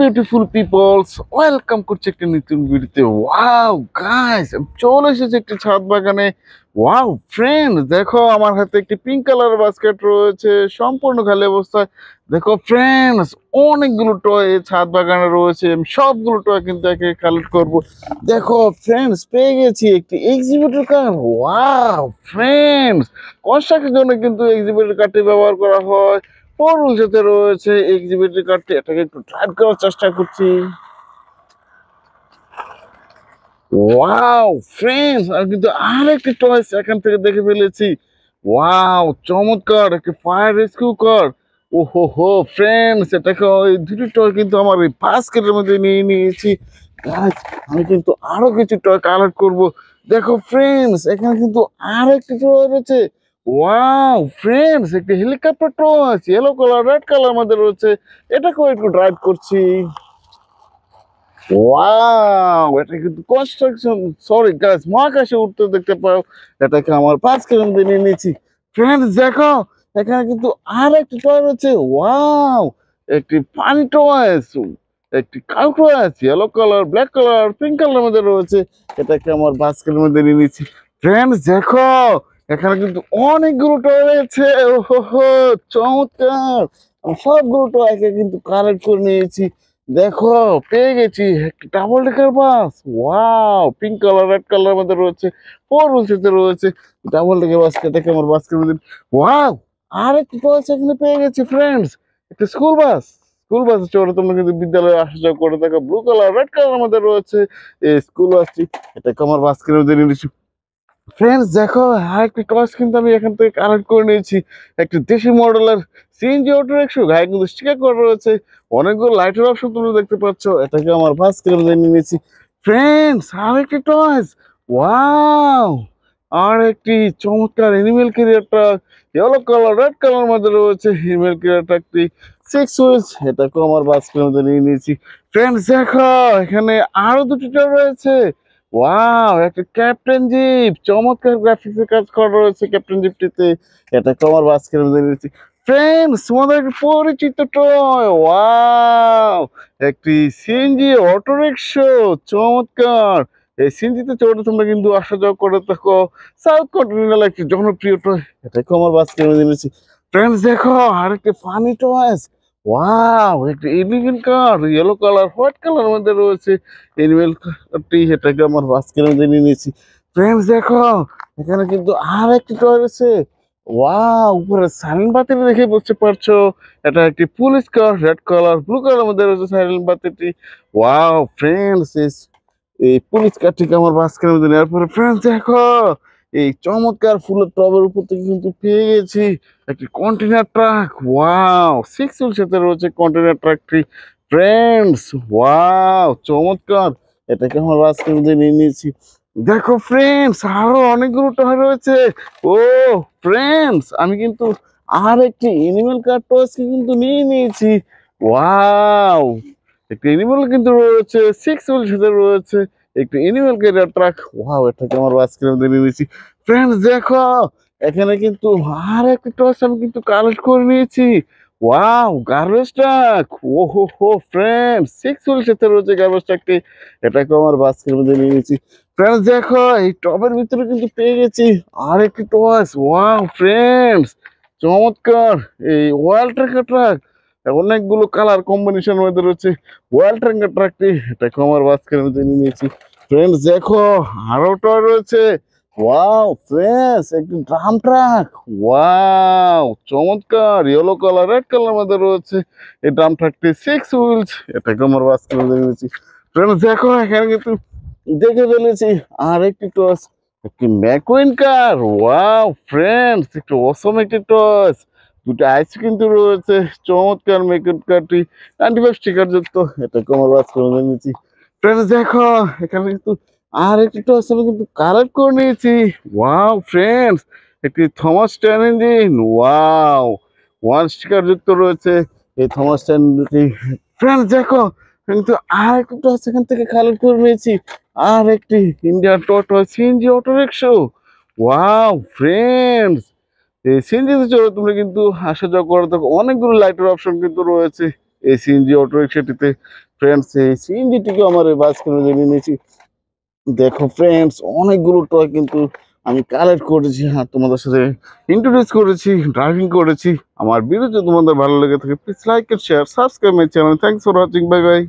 beautiful people's welcome করছে একটি নতুন ভিডিওতে ওয়াও গাইস চলে এসেছে একটি ছাদ বাগানে ওয়াও ফ্রেন্ডস দেখো আমার হাতে একটি পিঙ্ক কালার বাস্কেট রয়েছে সম্পূর্ণ খালি অবস্থায় দেখো ফ্রেন্ডস অনেকগুলো টয় ছাদ বাগানে রয়েছে সবগুলো টয় কিন্তু একে কালেক্ট করব দেখো ফ্রেন্ডস পেয়ে গেছি একটি excavator car wow friends construction জন্য কিন্তু এক্সিবিউটর কার্ডটি ব্যবহার করা হয় পরুল যেতে রয়েছে এক্সিবিটি কার্ডটি এটাকে একটু ড্রাইভ করার চেষ্টা করছি ওয়াও ফ্রেন্ডস কিন্তু টয়েস এখান থেকে দেখে ফেলেছি ওয়াও চমৎকার ফায়ার রেস্কিউ ও হো হো ফ্রেন্ডস ওই দুটি টয় কিন্তু আমার মধ্যে নিয়ে নিয়েছি আমি কিন্তু আরো কিছু টয় কালেক্ট করবো দেখো ফ্রেন্ডস এখানে কিন্তু আরেকটি টয় রয়েছে ওয়াও ফ্রেন্ডস একটি হেলিকপ্টার আছে ইয়েলো কালার রেড কালার মধ্যে রয়েছে এটা এটাকেও একটু ড্রাইভ করছি ওয়াও এটা কিন্তু কনস্ট্রাকশন সরি গাছ মহাকাশে উঠতে দেখতে পাও এটাকে আমার পাঁচ কিলোমিটার নিয়ে নিয়েছি ফ্রেন্ডস দেখো এখানে কিন্তু আর একটা টয় রয়েছে ওয়াও একটি পানি টয় একটি কাউ আছে yellow colour black colour pink colour মধ্যে রয়েছে এটাকে আমার বাস্কেটের মধ্যে নিয়ে নিচ্ছি ফ্রেন্ডস দেখো এখানে কিন্তু অনেকগুলো টয় রয়েছে চমৎকার সবগুলো টয়কে কিন্তু কালেক্ট করে নিয়েছি দেখো পেয়ে গেছি double decker bus wow pink colour red colour মধ্যে রয়েছে ফোর হুইলসেতে রয়েছে ডাবল ডেকার বাসকে দেখে আমার বাসকে মধ্যে ওয়াও আরেকটি বাস এখানে পেয়ে গেছি ফ্রেন্ডস একটা স্কুল বাস স্কুল বাস চড়ে তোমরা কিন্তু বিদ্যালয়ে আসা যাওয়া করে থাকো ব্লু কালার রেড কালার মধ্যে রয়েছে এই স্কুল বাসটি এটা আমার বাসকে মধ্যে নিয়েছি ফ্রেন্ডস দেখো আরেকটি টর্চ কিন্তু আমি এখান থেকে কালেক্ট করে নিয়েছি একটি দেশি মডেলের সিএনজি অটো একশো গায়ে কিন্তু স্টিকার করা রয়েছে অনেকগুলো লাইটের অপশন তুমি দেখতে পাচ্ছ এটাকে আমার ফার্স্ট কিনে জানিয়ে নিয়েছি ফ্রেন্ডস আরেকটি টর্চ ওয়াও আর একটি চমৎকার animal truck yellow colour red colour মধ্যে রয়েছে এনিমেল ক্যারিয়ারটা একটি সিক্স হুইলস এটাকেও আমার বাস কিনে নিয়ে নিয়েছি ফ্রেন্ডস দেখো এখানে আরও দুটি রয়েছে ওয়াও একটা ক্যাপ্টেন জিপ চমৎকার গ্রাফিক্সের কাজ করা রয়েছে ক্যাপ্টেন জিপটিতে এটা তোমার বাস্কের মধ্যে রয়েছে ফ্রেন্ডস তোমাদের পরিচিত টয় ওয়াও একটি সিএনজি অটোরিক্সো চমৎকার এই সিএনজিতে চড়ে তোমরা কিন্তু আসা যাওয়া করে থাকো সাউথ কন্টিনেন্টাল একটি জনপ্রিয় টয় এটাকে আমার বাস্কের মধ্যে রয়েছে ফ্রেন্ডস দেখো আর একটি ফানি টয়েস ওয়াও একটা eleven car yellow colour white colour মধ্যে রয়েছে এনিমেল কারটি সেটাকে আমার বাস্কের মধ্যে নিয়ে নিয়েছি ফ্রেন্ডস দেখো এখানে কিন্তু আর একটি টয় রয়েছে উপরে সাইলেন্ট বাতিটি দেখে বুঝতে পারছো এটা একটি police car red colour blue colour মধ্যে রয়েছে সাইলেন্ট বাতিটি ওয়াও ফ্রেন্ডস এই পুলিশ কারটিকে আমার বাস্কের মধ্যে নেওয়ার পরে ফ্রেন্ডস দেখো এই চমৎকার ফুলের টবের উপর থেকে কিন্তু পেয়ে গেছি একটি container truck wow six wheel সাথে রয়েছে কন্টেনার ট্রাকটি ফ্রেন্ডস ওয়াও চমৎকার এটাকে আমার রাস্তার মধ্যে নিয়ে নিয়েছি দেখো ফ্রেন্ডস আরো অনেকগুলো টয় রয়েছে ও ফ্রেন্ডস আমি কিন্তু আর একটি এনিমেল কার টয়েসকে কিন্তু নিয়ে নিয়েছি ওয়াও একটি এনিমেল কিন্তু রয়েছে সিক্স উইল সাথে রয়েছে একটু অ্যানিমাল কেরিয়ার ট্রাক ওয়াও এটাকে আমার আজকের মধ্যে নিয়ে নিয়েছি ফ্রেন্ডস দেখো এখানে কিন্তু আর একটা টস আমি কিন্তু কালেক্ট করে নিয়েছি ওয়াও গার্বেজ ট্রাক ও হো হো ফ্রেন্ড সিক্স হুইল সাথে রয়েছে গার্বেজ ট্রাকটি এটাকে আমার বাস্কের মধ্যে নিয়ে নিয়েছি ফ্রেন্ডস দেখো এই টবের ভিতরে কিন্তু পেয়ে গেছি আর একটি টস ওয়াও ফ্রেন্ডস চমৎকার এই ওয়াল ট্রাকের ট্রাক অনেকগুলো কালার কম্বিনেশন মধ্যে রয়েছে ওয়াল ট্যাঙ্কার ট্রাকটি এটা আমার বাস্কের মধ্যে নিয়ে নিয়েছি ফ্রেন্ডস দেখো আরো টয় রয়েছে ওয়াও ফ্রেন্ডস একটি ড্রাম ট্রাক ওয়াও চমৎকার ইয়েলো কালার রেড কালার মধ্যে রয়েছে এই ড্রাম ট্রাকটি সিক্স হুইলস এটাকে আমার বাস্কের মধ্যে নিয়েছি ফ্রেন্ডস দেখো এখানে কিন্তু দেখে ফেলেছি আর একটি টস একটি ম্যাকুইন কার ওয়াও ফ্রেন্ডস একটু অসম একটি টস দুটো আইস কিন্তু রয়েছে চমৎকার মেকআপ কাটি স্টিকার যুক্ত এটা কমল বাস করে নিয়েছি ফ্রেন্ডস দেখো এখানে কিন্তু আর একটি টস আমি কিন্তু কালেক্ট করে নিয়েছি ওয়াও ফ্রেন্ডস একটি Thomas tank engine wow one sticker যুক্ত রয়েছে এই থমাস ইঞ্জিনটি ফ্রেন্ডস দেখো কিন্তু আর একটি টস এখান থেকে কালেক্ট করে নিয়েছি আর একটি Indian toto CNG auto rickshaw wow friends এই সিএনজিতে চড়ে তোমরা কিন্তু আসা যাওয়া করো দেখো অনেকগুলো লাইটের অপশন কিন্তু রয়েছে এই সিএনজি অটোরিক্সাটিতে ফ্রেন্ডস এই সিএনজিটিকে আমার এই বাস কিনে জেনে নিয়েছি দেখো ফ্রেন্ডস অনেকগুলো টয় কিন্তু আমি কালেক্ট করেছি হ্যাঁ তোমাদের সাথে ইন্ট্রোডিউস করেছি ড্রাইভিং করেছি আমার বিরুদ্ধে তোমাদের ভালো লেগে থাকে please like and share subscribe my channel thanks for watching bye by